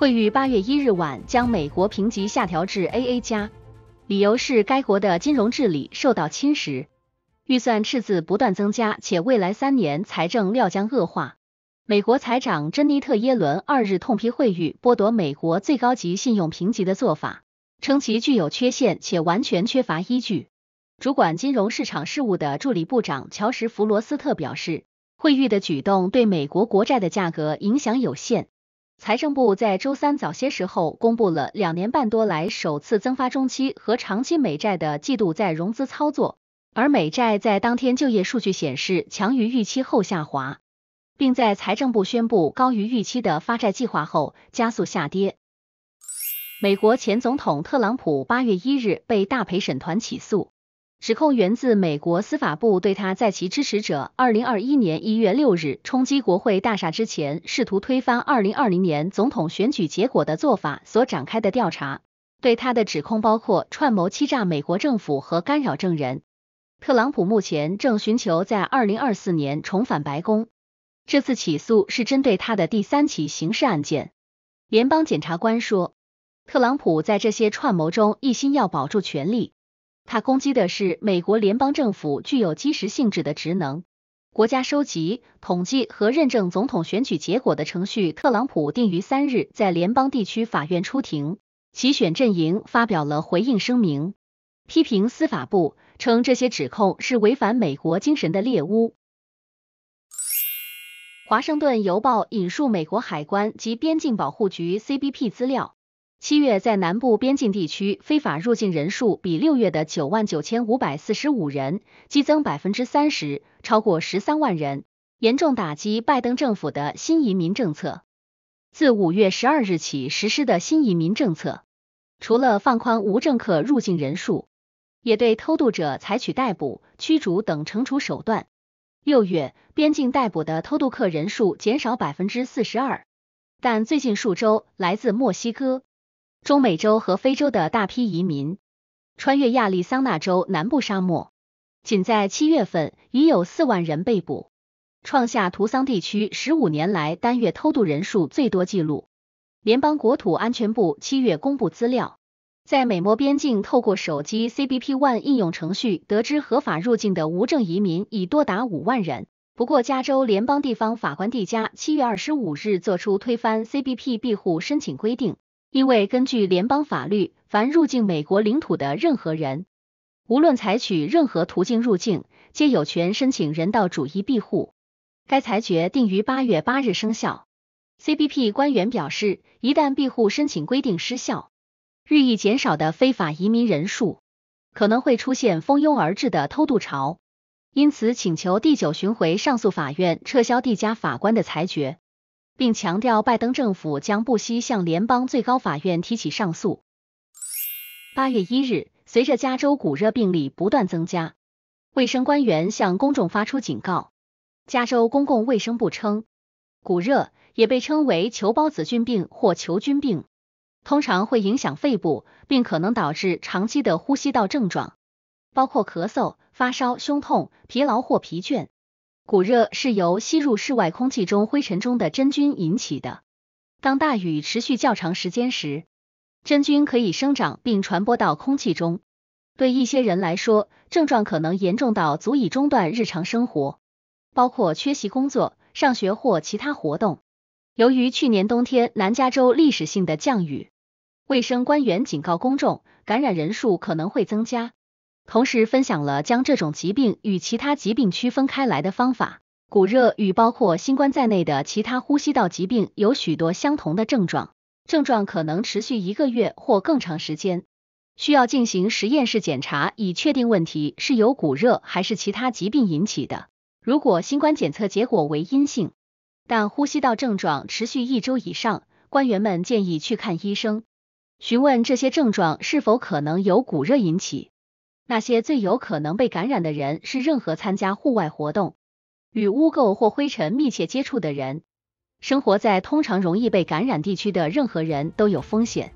会于八月一日晚将美国评级下调至 AA 加，理由是该国的金融治理受到侵蚀，预算赤字不断增加，且未来三年财政料将恶化。美国财长珍妮特·耶伦二日痛批会誉剥夺美国最高级信用评级的做法，称其具有缺陷且完全缺乏依据。主管金融市场事务的助理部长乔什·弗罗斯特表示，会誉的举动对美国国债的价格影响有限。财政部在周三早些时候公布了两年半多来首次增发中期和长期美债的季度再融资操作，而美债在当天就业数据显示强于预期后下滑，并在财政部宣布高于预期的发债计划后加速下跌。美国前总统特朗普八月一日被大陪审团起诉。指控源自美国司法部对他在其支持者二零二一年一月六日冲击国会大厦之前试图推翻二零二零年总统选举结果的做法所展开的调查。对他的指控包括串谋欺诈美国政府和干扰证人。特朗普目前正寻求在二零二四年重返白宫。这次起诉是针对他的第三起刑事案件。联邦检察官说，特朗普在这些串谋中一心要保住权力。他攻击的是美国联邦政府具有基石性质的职能——国家收集、统计和认证总统选举结果的程序。特朗普定于三日在联邦地区法院出庭。其选阵营发表了回应声明，批评司法部称这些指控是违反美国精神的猎巫。华盛顿邮报引述美国海关及边境保护局 （CBP） 资料。七月在南部边境地区非法入境人数比六月的九万九千五百四十五人激增百分之三十，超过十三万人，严重打击拜登政府的新移民政策。自五月十二日起实施的新移民政策，除了放宽无证客入境人数，也对偷渡者采取逮捕、驱逐等惩处手段。六月边境逮捕的偷渡客人数减少百分之四十二，但最近数周来自墨西哥。中美洲和非洲的大批移民穿越亚利桑那州南部沙漠，仅在七月份，已有四万人被捕，创下图桑地区十五年来单月偷渡人数最多纪录。联邦国土安全部七月公布资料，在美墨边境透过手机 CBP One 应用程序得知合法入境的无证移民已多达五万人。不过，加州联邦地方法官蒂加七月二十五日作出推翻 CBP 庇护申请规定。因为根据联邦法律，凡入境美国领土的任何人，无论采取任何途径入境，皆有权申请人道主义庇护。该裁决定于八月八日生效。CBP 官员表示，一旦庇护申请规定失效，日益减少的非法移民人数可能会出现蜂拥而至的偷渡潮，因此请求第九巡回上诉法院撤销蒂加法官的裁决。并强调，拜登政府将不惜向联邦最高法院提起上诉。八月一日，随着加州骨热病例不断增加，卫生官员向公众发出警告。加州公共卫生部称，骨热也被称为球孢子菌病或球菌病，通常会影响肺部，并可能导致长期的呼吸道症状，包括咳嗽、发烧、胸痛、疲劳或疲倦。骨热是由吸入室外空气中灰尘中的真菌引起的。当大雨持续较长时间时，真菌可以生长并传播到空气中。对一些人来说，症状可能严重到足以中断日常生活，包括缺席工作、上学或其他活动。由于去年冬天南加州历史性的降雨，卫生官员警告公众，感染人数可能会增加。同时分享了将这种疾病与其他疾病区分开来的方法。骨热与包括新冠在内的其他呼吸道疾病有许多相同的症状，症状可能持续一个月或更长时间。需要进行实验室检查以确定问题是由骨热还是其他疾病引起的。如果新冠检测结果为阴性，但呼吸道症状持续一周以上，官员们建议去看医生，询问这些症状是否可能由骨热引起。那些最有可能被感染的人是任何参加户外活动、与污垢或灰尘密切接触的人。生活在通常容易被感染地区的任何人都有风险。